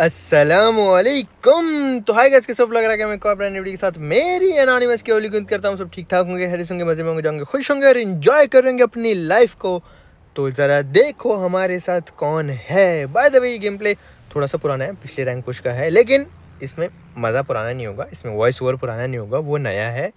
असलकुम तो hi guys कैसे लग रहा है कि मैं कॉपरेट के साथ मेरी एनानिमस की ओली गुंद करता हूँ सब ठीक ठाक होंगे हरी होंगे मज़े में होंगे जाऊंगे खुश होंगे और इन्जॉय करेंगे अपनी लाइफ को तो ज़रा देखो हमारे साथ कौन है by the way game play थोड़ा सा पुराना है पिछले रैंक पुश का है लेकिन इसमें मज़ा पुराना नहीं होगा इसमें वॉइस ओवर पुराना नहीं होगा वो नया है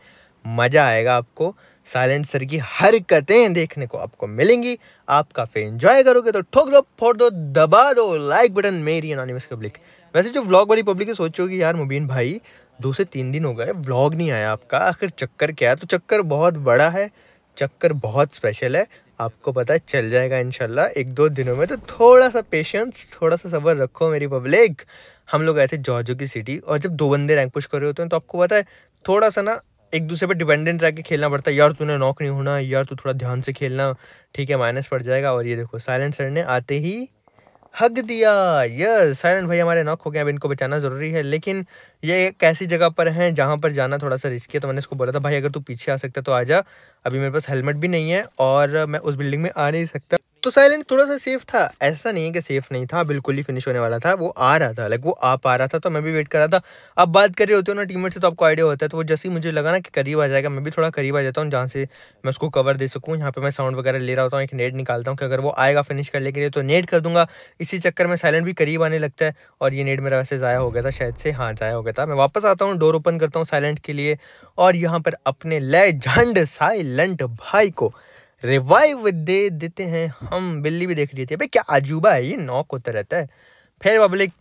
मज़ा आएगा आपको साइलेंट सर की हरकतें देखने को आपको मिलेंगी आप काफ़ी इन्जॉय करोगे तो ठोक दो फोड़ दो दबा दो लाइक बटन मेरी अनोनिमस पब्लिक वैसे जो व्लॉग वाली पब्लिक है सोचोगी यार मुबीन भाई दो से तीन दिन हो गए व्लॉग नहीं आया आपका आखिर चक्कर क्या है तो चक्कर बहुत बड़ा है चक्कर बहुत स्पेशल है आपको पता है चल जाएगा इनशाला एक दो दिनों में तो थोड़ा सा पेशेंस थोड़ा सा सबर रखो मेरी पब्लिक हम लोग आए थे जॉर्जो की सिटी और जब दो बंदे रैंक पुश कर रहे होते हैं तो आपको पता है थोड़ा सा ना एक दूसरे पर डिपेंडेंट रह के खेलना पड़ता है यार तूने नॉक नहीं होना यार तू थोड़ा ध्यान से खेलना ठीक है माइनस पड़ जाएगा और ये देखो साइलेंट सर ने आते ही हक दिया यस साइलेंट भाई हमारे नॉक हो गए अब इनको बचाना ज़रूरी है लेकिन ये एक ऐसी जगह पर हैं जहाँ पर जाना थोड़ा सा रिस्की है तो मैंने इसको बोला था भाई अगर तू पीछे आ सकता तो आ जा अभी मेरे पास हेलमेट भी नहीं है और मैं उस बिल्डिंग में आ नहीं सकता तो साइलेंट थोड़ा सा सेफ था ऐसा नहीं है कि सेफ नहीं था बिल्कुल ही फिनिश होने वाला था वो आ रहा था लाइक वो आ पा रहा था तो मैं भी वेट कर रहा था अब बात कर रहे होते हो ना टीममेट से तो आपको आइडिया होता है तो वो जैसे ही मुझे लगा ना कि करीब आ जाएगा मैं भी थोड़ा करीब आ जाता हूँ जहाँ से मैं उसको कवर दे सकूँ यहाँ पर मैं साउंड वगैरह ले रहा होता हूँ एक नेट निकालता हूँ कि अगर वो आएगा फिनिश करने के लिए तो नेट कर दूंगा इसी चक्कर में साइलेंट भी करीब आने लगता है और ये नेट मेरा वैसे ज़ाया हो गया था शायद से हाँ ज़ाया हो गया था मैं वापस आता हूँ डोर ओपन करता हूँ साइलेंट के लिए और यहाँ पर अपने झंड साइलेंट भाई को रिवाइव दे देते हैं हम बिल्ली भी देख रही थी भाई क्या अजूबा है ये नॉक होता रहता है फिर पब्लिक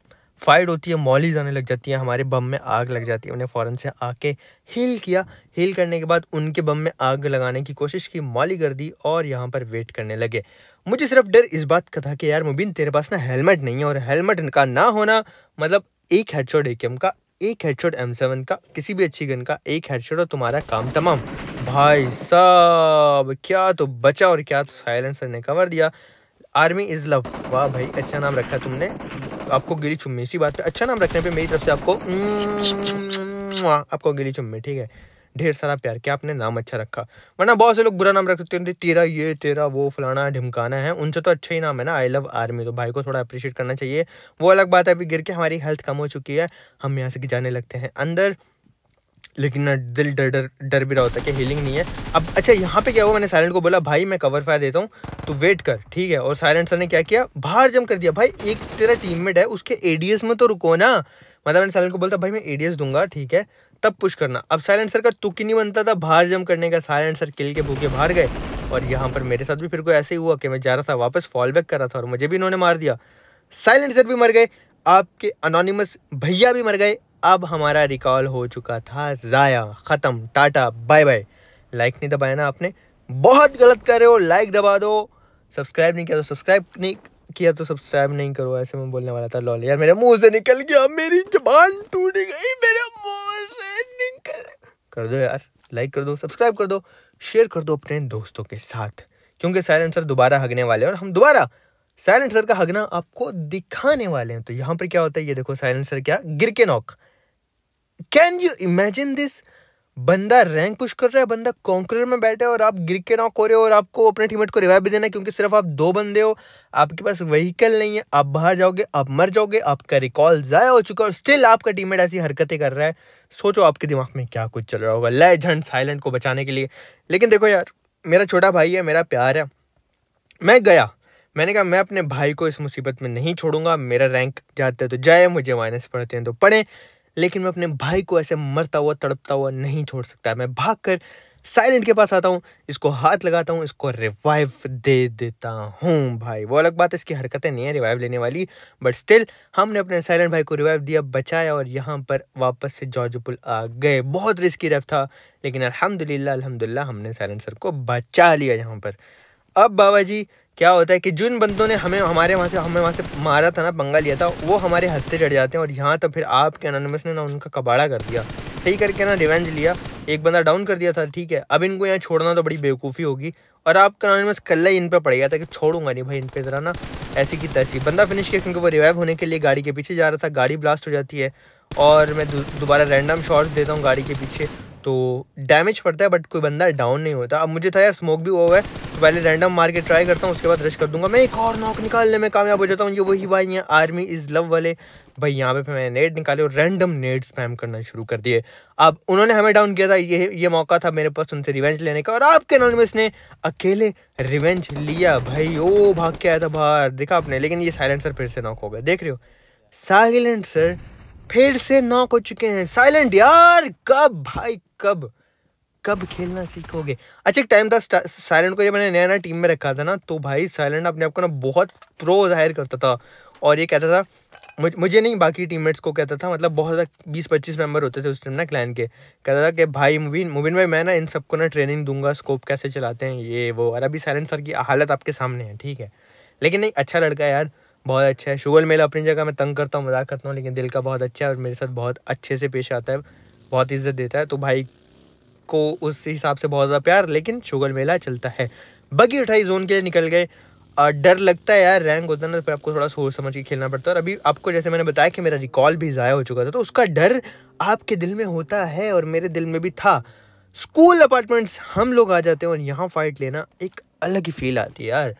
फाइट होती है मॉलीज आने लग जाती है हमारे बम में आग लग जाती है उन्हें फ़ौरन से आके हील किया हील करने के बाद उनके बम में आग लगाने की कोशिश की मॉली कर दी और यहाँ पर वेट करने लगे मुझे सिर्फ डर इस बात का था कि यार मुबीन तेरे पास ना हेलमेट नहीं है और हेलमेट का ना होना मतलब एक हेडशॉट एम का एक हेडशॉट एम सेवन का किसी भी अच्छी गन का एक हेडशॉट और तुम्हारा काम तमाम भाई साहब क्या तो बचा और क्या तो साइलेंसर ने कवर दिया आर्मी इज़ लव वाह भाई अच्छा नाम रखा तुमने आपको गिली चुम्मी इसी बात पे अच्छा नाम रखने पे मेरी तरफ से आपको आपको गिली चुम्मी ठीक है ढेर सारा प्यार क्या आपने नाम अच्छा रखा वरना बहुत से लोग बुरा नाम रख सकते हैं तेरा ये तेरा वो फलाना ढिमकाना है उनसे तो अच्छा ही नाम है ना आई लव आर्मी तो भाई को थोड़ा अप्रिशिएट करना चाहिए वो अलग बात है अभी गिर के हमारी हेल्थ कम हो चुकी है हम यहाँ से जाने लगते हैं अंदर लेकिन दिल डर डर डर भी रहा होता है कि हीलिंग नहीं है अब अच्छा यहाँ पे क्या हुआ मैंने साइलेंट को बोला भाई मैं कवर फायर देता हूँ तो वेट कर ठीक है और साइलेंट सर ने क्या किया बाहर जम कर दिया भाई एक तेरा टीममेट है उसके एडीएस में तो रुको ना मतलब मैंने साइलेंट को बोलता भाई मैं एडीएस दूंगा ठीक है तब पुश करना अब साइलेंट सर का तुक ही नहीं बनता था बाहर जम करने का साइलेंट सर किल के भूखे बाहर गए और यहाँ पर मेरे साथ भी फिर को ऐसे ही हुआ कि मैं जा रहा था वापस फॉल बैक कर रहा था और मुझे भी इन्होंने मार दिया साइलेंट सर भी मर गए आपके अनोनिमस भैया भी मर गए अब हमारा रिकॉल हो चुका था ज़ाया ख़त्म टाटा बाय बाय लाइक नहीं दबाया ना आपने बहुत गलत कर रहे हो लाइक दबा दो सब्सक्राइब नहीं किया तो सब्सक्राइब नहीं किया तो सब्सक्राइब नहीं करो ऐसे मैं बोलने वाला था लॉल यार मेरे मुंह से निकल गया मेरी जबान टूट गई मेरे मुंह से निकल कर दो यार लाइक कर दो सब्सक्राइब कर दो शेयर कर दो अपने दोस्तों के साथ क्योंकि साइलेंट सर दोबारा हगने वाले हैं और हम दोबारा साइलेंट सर का हगना आपको दिखाने वाले हैं तो यहाँ पर क्या होता है ये देखो साइलेंट सर क्या गिर के knock can you imagine this बंदा रैंक पुश कर रहा है बंदा कॉन्क्रेट में बैठे और आप गिर के नॉक हो रहे हो और आपको अपने टीममेट को रिवाइव भी देना है क्योंकि सिर्फ आप दो बंदे हो आपके पास व्हीकल नहीं है आप बाहर जाओगे आप मर जाओगे आपका रिकॉल ज़ाया हो चुका है और स्टिल आपका टीममेट ऐसी हरकतें कर रहा है सोचो आपके दिमाग में क्या कुछ चल रहा होगा लेजेंड साइलेंट को बचाने के लिए लेकिन देखो यार मेरा छोटा भाई है मेरा प्यार है मैं गया मैंने कहा मैं अपने भाई को इस मुसीबत में नहीं छोड़ूंगा मेरा रैंक जाता है तो जाए मुझे माइनस पढ़ते हैं तो पढ़ें लेकिन मैं अपने भाई को ऐसे मरता हुआ तड़पता हुआ नहीं छोड़ सकता मैं भाग कर साइलेंट के पास आता हूँ इसको हाथ लगाता हूँ इसको रिवाइव दे देता हूँ भाई वो अलग बात है इसकी हरकतें नहीं है रिवाइव लेने वाली बट स्टिल हमने अपने साइलेंट भाई को रिवाइव दिया बचाया और यहाँ पर वापस से जॉर्जपुल आ गए बहुत रिस्की रफ था लेकिन अलहमदिल्ला अलहमदिल्ला हमने साइलेंट सर को बचा लिया यहाँ पर अब बाबा जी क्या होता है कि जिन बंदों ने हमें हमारे वहाँ से हमें वहाँ से मारा था ना पंगा लिया था वो हमारे हत्ते चढ़ जाते हैं और यहाँ तो फिर आपके अनोनमस ने ना उनका कबाड़ा कर दिया सही करके ना रिवेंज लिया एक बंदा डाउन कर दिया था ठीक है अब इनको यहाँ छोड़ना तो बड़ी बेवकूफ़ी होगी और आपका अनानमस कल्ला ही इन पर पड़ गया था कि छोड़ूंगा नहीं भाई इन पर ज़रा ना ऐसी की तैसी बंदा फिनिश किया क्योंकि वो रिवाइव होने के लिए गाड़ी के पीछे जा रहा था गाड़ी ब्लास्ट हो जाती है और मैं दोबारा रैंडम शॉर्ट्स देता हूँ गाड़ी के पीछे तो डैमेज पड़ता है बट कोई बंदा डाउन नहीं होता अब मुझे था यार स्मोक भी हुआ है तो पहले रैंडम मार के ट्राई करता हूँ उसके बाद रश कर दूंगा मैं एक और नॉक निकालने में कामयाब हो जाता हूँ ये वही भाई हैं आर्मी इज़ लव वाले भाई यहाँ पे मैंने नेट निकाले और रैंडम नेट स्पैम करना शुरू कर दिए अब उन्होंने हमें डाउन किया था ये ये मौका था मेरे पास उनसे रिवेंज लेने का और आपके नॉन में इसने अकेले रिवेंज लिया भाई ओ भाग के आया था बाहर देखा आपने लेकिन ये साइलेंट सर फिर से नॉक हो गया देख रहे हो साइलेंट सर फिर से नॉक हो चुके हैं साइलेंट यार कब भाई कब कब खेलना सीखोगे अच्छा एक टाइम था साइलेंट को जब मैंने नया नया टीम में रखा था ना तो भाई साइलेंट अपने आप को ना बहुत प्रो जाहिर करता था और ये कहता था मुझे नहीं बाकी टीममेट्स को कहता था मतलब बहुत ज़्यादा बीस पच्चीस मेंबर होते थे उस टाइम ना क्लैन के कहता था कि भाई मुबिन मुबिन भाई मैं ना इन सबको ना ट्रेनिंग दूंगा स्कोप कैसे चलाते हैं ये वो और अभी साइलेंट सर की हालत आपके सामने है ठीक है लेकिन नहीं अच्छा लड़का यार बहुत अच्छा है शुगर मेला अपनी जगह मैं तंग करता हूँ मजाक करता हूँ लेकिन दिल का बहुत अच्छा है और मेरे साथ बहुत अच्छे से पेश आता है बहुत इज्जत देता है तो भाई को उस हिसाब से बहुत ज़्यादा प्यार लेकिन शुगर मेला चलता है बगी उठाई जोन के लिए निकल गए डर लगता है यार रैंक होता है ना तो फिर आपको थोड़ा सोच समझ के खेलना पड़ता है और अभी आपको जैसे मैंने बताया कि मेरा रिकॉल भी ज़ाया हो चुका था तो उसका डर आपके दिल में होता है और मेरे दिल में भी था स्कूल अपार्टमेंट्स हम लोग आ जाते हैं और यहाँ फाइट लेना एक अलग ही फील आती है यार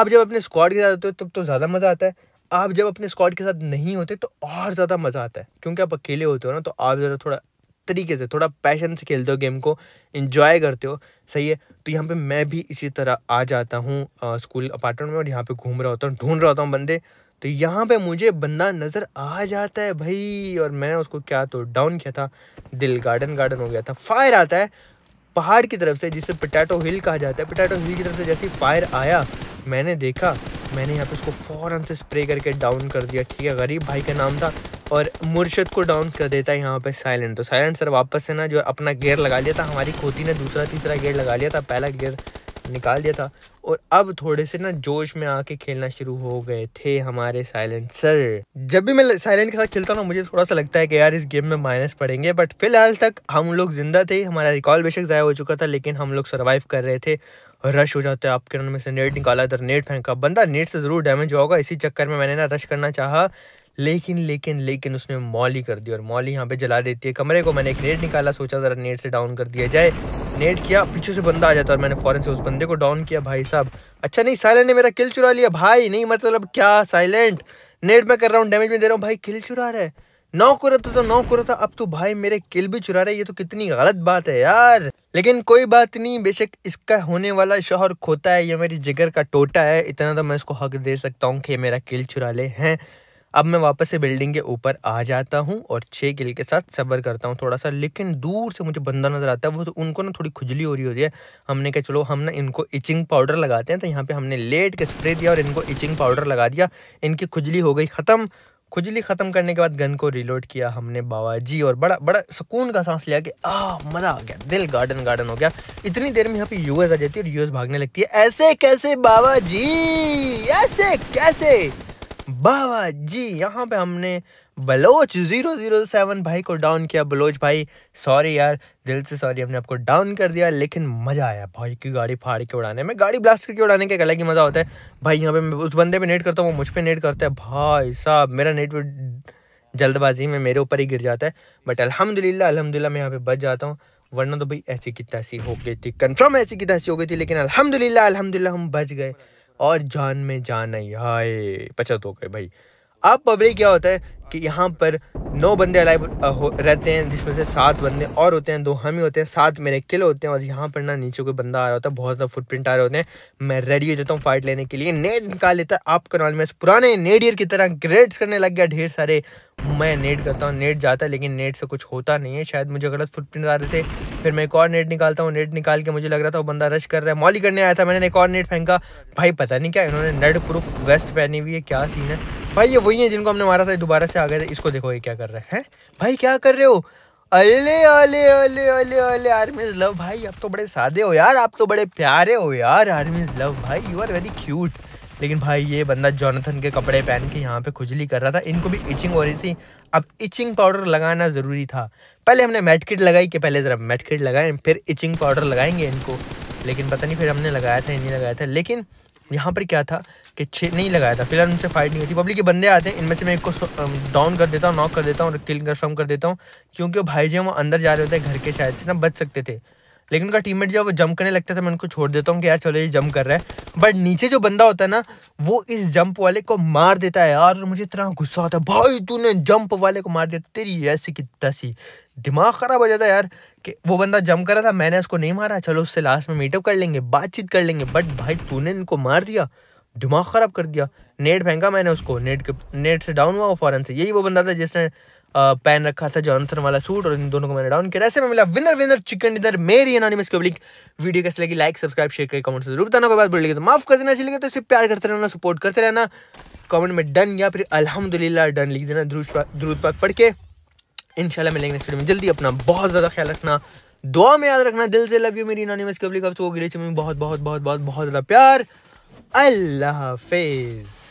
आप जब अपने स्क्वाड के साथ होते हो तब तो ज़्यादा मज़ा आता है आप जब अपने स्क्वाड के साथ नहीं होते तो और ज़्यादा मज़ा आता है क्योंकि आप अकेले होते हो ना तो आप ज़रा थोड़ा तरीके से थोड़ा पैशन से खेलते हो गेम को इन्जॉय करते हो सही है तो यहाँ पे मैं भी इसी तरह आ जाता हूँ स्कूल अपार्टमेंट में और यहाँ पे घूम रहा होता हूँ ढूंढ रहा होता हूँ बंदे तो यहाँ पे मुझे बंदा नज़र आ जाता है भाई और मैंने उसको क्या तो डाउन किया था दिल गार्डन गार्डन हो गया था फायर आता है पहाड़ की तरफ से जिसे पटैटो हिल कहा जाता है पटैटो हिल की तरफ से जैसे फायर आया मैंने देखा मैंने यहाँ पे उसको फ़ौरन से स्प्रे करके डाउन कर दिया ठीक है गरीब भाई का नाम था और मुर्शद को डाउन कर देता है यहाँ पे साइलेंट तो साइलेंट सर वापस से ना जो अपना गेयर लगा लिया था हमारी खोती ने दूसरा तीसरा गेयर लगा लिया था पहला गेयर निकाल दिया था और अब थोड़े से ना जोश में आके खेलना शुरू हो गए थे हमारे साइलेंट सर जब भी मैं साइलेंट के साथ खेलता ना मुझे थोड़ा सा लगता है कि यार इस गेम में माइनस पड़ेंगे बट फिलहाल तक हम लोग जिंदा थे हमारा रिकॉल बेशक ज़ाया हो चुका था लेकिन हम लोग सर्वाइव कर रहे थे रश हो जाता है आपके रन में से नेट निकाला इधर नेट फेंका बंदा नेट से ज़रूर डैमेज हुआ होगा इसी चक्कर में मैंने ना रश करना चाहा लेकिन लेकिन लेकिन उसने मॉल कर दी और मॉल यहाँ पे जला देती है कमरे को मैंने एक नेट निकाला सोचा ज़रा नेट से डाउन कर दिया जाए नेट किया पीछे से बंदा आ जाता और मैंने फॉरन से उस बंदे को डाउन किया भाई साहब अच्छा नहीं साइलेंट ने मेरा किल चुरा लिया भाई नहीं मतलब क्या साइलेंट नेट में कर रहा हूँ डैमेज में दे रहा हूँ भाई किल चुरा रहा है नौ करो तो, था तो नौ करो तो, था अब तो भाई मेरे किल भी चुरा रहे ये तो कितनी गलत बात है यार लेकिन कोई बात नहीं बेशक इसका होने वाला शोहर खोता है ये मेरी जिगर का टोटा है इतना तो मैं इसको हक दे सकता हूँ कि मेरा किल चुरा ले हैं अब मैं वापस से बिल्डिंग के ऊपर आ जाता हूँ और छः किल के साथ सबर करता हूँ थोड़ा सा लेकिन दूर से मुझे बंदा नज़र आता है वो तो उनको ना थोड़ी खुजली हो रही होती है हमने कहा चलो हम ना इनको इचिंग पाउडर लगाते हैं तो यहाँ पे हमने लेट के स्प्रे दिया और इनको इचिंग पाउडर लगा दिया इनकी खुजली हो गई ख़त्म खुजली ख़त्म करने के बाद गन को रिलोड किया हमने बाबा जी और बड़ा बड़ा सुकून का सांस लिया कि आ मज़ा आ गया दिल गार्डन गार्डन हो गया इतनी देर में यहाँ पे यूएस आ जाती है और यूएस भागने लगती है ऐसे कैसे बाबा जी ऐसे कैसे बाबा जी यहाँ पे हमने बलोच जीरो जीरो सेवन भाई को डाउन किया बलोच भाई सॉरी यार दिल से सॉरी हमने आपको डाउन कर दिया लेकिन मज़ा आया भाई की गाड़ी फाड़ के उड़ाने में गाड़ी ब्लास्ट करके उड़ाने के अलग ही मज़ा होता है भाई यहाँ पे मैं उस बंदे पे नेट करता हूँ वो मुझ पे नेट करता है भाई साहब मेरा नेट जल्दबाजी में मेरे ऊपर ही गिर जाता है बट अलहमदिल्ला अलहमदिल्ला मैं यहाँ पे बच जाता हूँ वरना तो भाई ऐसी की तैसी हो गई थी कन्फर्म ऐसी की तैसी हो गई थी लेकिन अलहमदिल्ला अलहमदिल्ला हम बच गए और जान में जान आई हाय बचत हो गए भाई अब पब्लिक क्या होता है कि यहाँ पर नौ बंदे अलाइव रहते हैं जिसमें से सात बंदे और होते हैं दो हम ही होते हैं सात मेरे किल होते हैं और यहाँ पर ना नीचे कोई बंदा आ रहा होता है बहुत ज़्यादा फुटप्रिंट आ रहे होते हैं मैं रेडी हो जाता हूँ फाइट लेने के लिए नेट निकाल लेता है आपका नॉल में पुराने नेडियर की तरह ग्रेड्स करने लग गया ढेर सारे मैं नेट करता हूँ नेट जाता है लेकिन नेट से कुछ होता नहीं है शायद मुझे गलत फुटप्रिंट आ रहे थे फिर मैं एक और नेट निकालता हूँ नेट निकाल के मुझे लग रहा था वो बंदा रश कर रहा है मॉली करने आया था मैंने एक और नेट फेंका भाई पता नहीं क्या इन्होंने नेट प्रूफ वेस्ट पहनी हुई है क्या सीन है भाई ये वही है जिनको हमने मारा था दोबारा से आ गए थे इसको देखो ये क्या कर रहे हैं भाई क्या कर रहे हो अले अले अले अले अले आर्मीज लव भाई आप तो बड़े सादे हो यार आप तो बड़े प्यारे हो यार आर्मीज लव भाई यू आर वेरी क्यूट लेकिन भाई ये बंदा जॉनथन के कपड़े पहन के यहाँ पे खुजली कर रहा था इनको भी इचिंग हो रही थी अब इचिंग पाउडर लगाना ज़रूरी था पहले हमने मेट किट लगाई कि पहले ज़रा मेट किट लगाएं फिर इचिंग पाउडर लगाएंगे इनको लेकिन पता नहीं फिर हमने लगाया था नहीं लगाया था लेकिन यहाँ पर क्या था कि छः नहीं लगाया था फिलहाल उनसे फाइट नहीं होती पब्लिक के बंदे आते हैं इनमें से मैं एक को डाउन कर देता हूँ नॉक कर देता हूँ और किल कन्फर्म कर देता हूँ क्योंकि वो भाई जो वो अंदर जा रहे होते हैं घर के शायद से ना बच सकते थे लेकिन उनका टीम जो है वो जंप करने लगता था तो मैं उनको छोड़ देता हूँ कि यार चलो ये जंप कर रहा है बट नीचे जो बंदा होता है ना वो इस जंप वाले को मार देता है यार मुझे इतना गुस्सा होता है भाई तूने जंप वाले को मार दिया तेरी ऐसी की दसी दिमाग ख़राब हो जाता है यार कि वो बंदा जंप करा था मैंने उसको नहीं मारा चलो उससे लास्ट में मीटअप कर लेंगे बातचीत कर लेंगे बट भाई तूने इनको मार दिया दिमाग ख़राब कर दिया नेट फेंका मैंने उसको नेट के नेट से डाउन हुआ वो फ़ौरन से यही वो बंदा था जिसने पहन रखा था जॉनसन वाला सूट और इन दोनों को मैंने डाउन किया ऐसे में मिला विनर विनर चिकन डिनर मेरी एनॉनिमस पब्लिक वीडियो कैसे लगी लाइक सब्सक्राइब शेयर करके कमेंट से जरूर बताना कोई बात बोल लगी तो माफ़ कर देना चलेगा तो इसे प्यार करते रहना सपोर्ट करते रहना कमेंट में डन या फिर अलहमदिल्ला डन लिख देना द्रुद पाक पढ़ के इनशाला मिलेंगे नेक्स्ट में जल्दी अपना बहुत ज़्यादा ख्याल रखना दुआ में याद रखना दिल से लव यू मेरी एनॉनिमस पब्लिक अब तो गिरी चुम बहुत बहुत बहुत बहुत बहुत ज़्यादा प्यार Allah Hafiz.